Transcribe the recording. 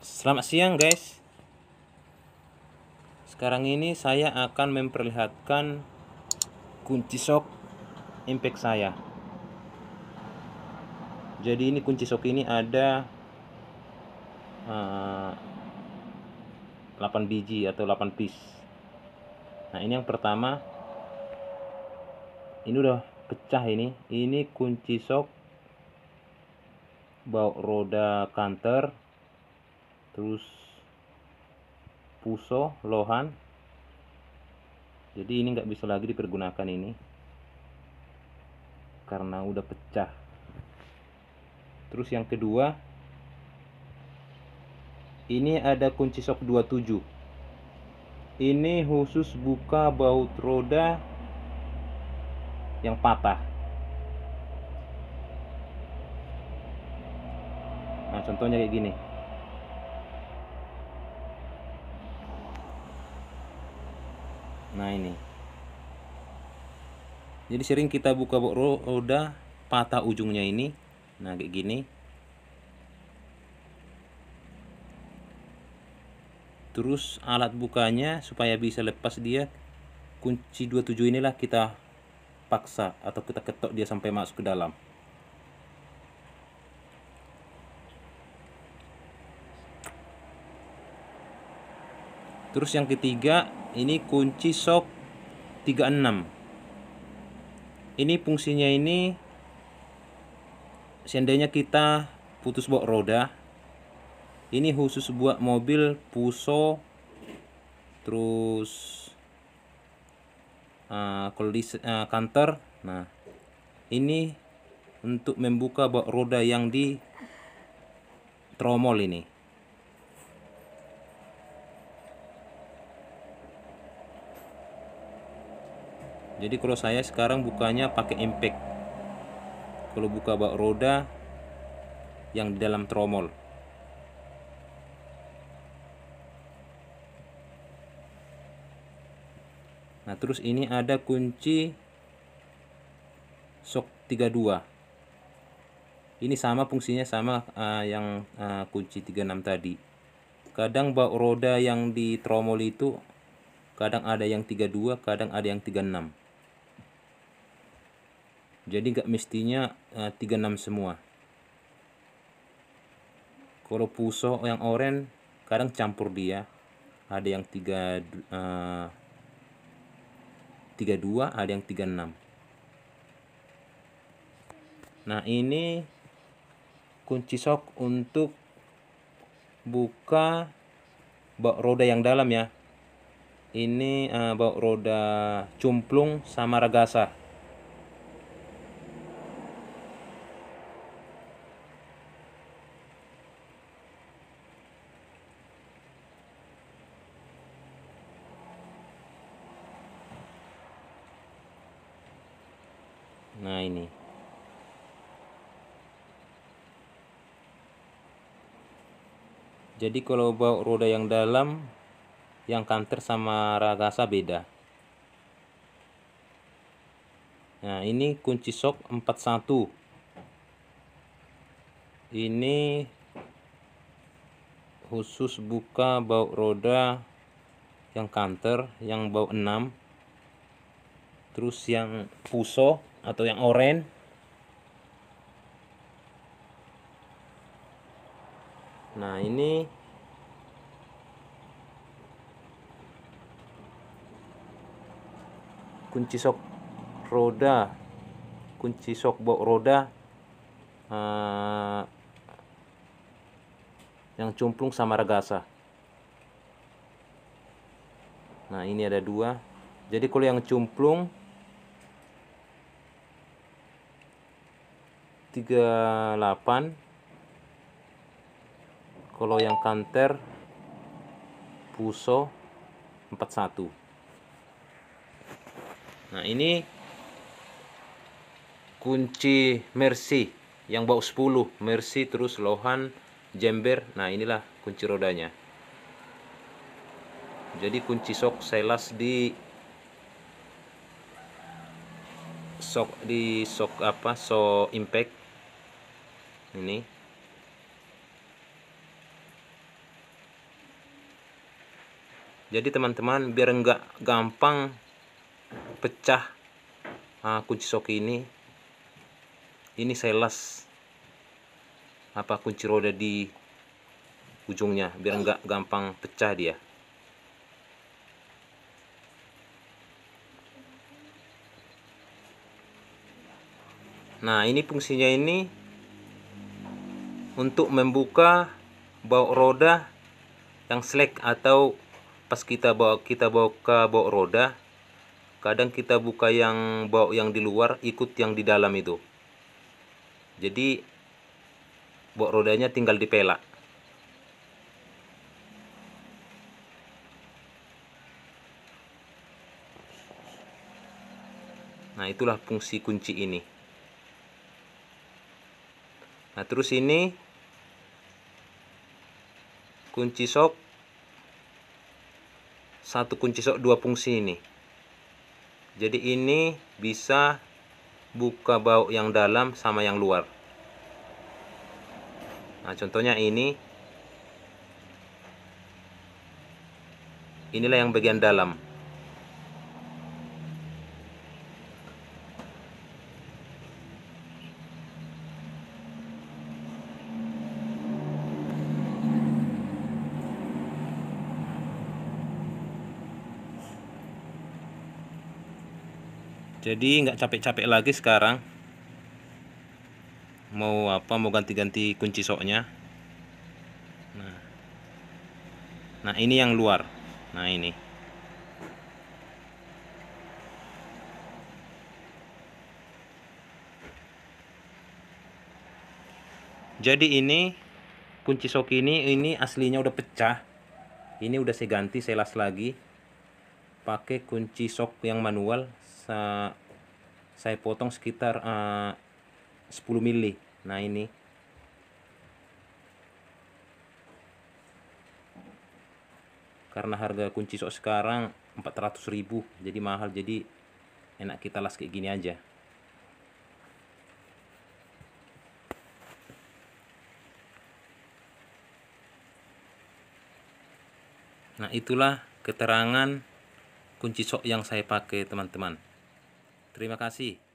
Selamat siang guys Sekarang ini saya akan memperlihatkan kunci sok impact saya Jadi ini kunci sok ini ada uh, eh, 8 biji atau 8 piece Nah ini yang pertama Ini udah pecah ini Ini kunci sok bawa roda kanter terus puso lohan jadi ini nggak bisa lagi dipergunakan ini karena udah pecah terus yang kedua ini ada kunci sok 27 ini khusus buka baut roda yang patah nah contohnya kayak gini nah ini jadi sering kita buka bok roda patah ujungnya ini nah kayak gini terus alat bukanya supaya bisa lepas dia kunci 27 inilah kita paksa atau kita ketok dia sampai masuk ke dalam Terus yang ketiga ini kunci sok 36. Ini fungsinya ini seandainya kita putus bok roda. Ini khusus buat mobil puso terus uh, uh, kantor. Nah, ini untuk membuka bok roda yang di tromol ini. jadi kalau saya sekarang bukanya pakai impact kalau buka bak roda yang di dalam tromol nah terus ini ada kunci sok 32 ini sama fungsinya sama uh, yang uh, kunci 36 tadi kadang bak roda yang di tromol itu kadang ada yang 32 kadang ada yang 36 jadi nggak mestinya uh, eh, 36 semua kalau puso yang oren kadang campur dia ada yang 3 uh, 32 ada yang 36 nah ini kunci sok untuk buka bak roda yang dalam ya ini uh, bak roda cumplung sama ragasa nah ini jadi kalau bawa roda yang dalam yang kanter sama ragasa beda nah ini kunci shock 41 ini khusus buka bau roda yang kanter yang bau 6 terus yang puso atau yang oranye nah ini kunci sok roda kunci sok bok roda uh, yang cumplung sama ragasa nah ini ada dua jadi kalau yang cumplung 38 kalau yang kanter puso 41 nah ini kunci mercy yang bau 10 mercy terus lohan jember nah inilah kunci rodanya jadi kunci sok saya las di sok di sok apa sok impact ini jadi teman-teman biar enggak gampang pecah uh, kunci soki ini ini saya las apa kunci roda di ujungnya biar enggak gampang pecah dia nah ini fungsinya ini untuk membuka baut roda yang slack atau pas kita bawa kita bawa ke baut roda kadang kita buka yang baut yang di luar ikut yang di dalam itu jadi baut rodanya tinggal dipelak nah itulah fungsi kunci ini nah terus ini kunci sok satu kunci sok dua fungsi ini jadi ini bisa buka baut yang dalam sama yang luar nah contohnya ini inilah yang bagian dalam jadi nggak capek-capek lagi sekarang mau apa mau ganti-ganti kunci soknya nah. nah ini yang luar nah ini jadi ini kunci sok ini ini aslinya udah pecah ini udah saya ganti saya las lagi pakai kunci sok yang manual saya saya potong sekitar eh, uh, 10 mili nah ini karena harga kunci sok sekarang 400 ribu jadi mahal jadi enak kita las kayak gini aja nah itulah keterangan kunci sok yang saya pakai teman-teman Terima kasih.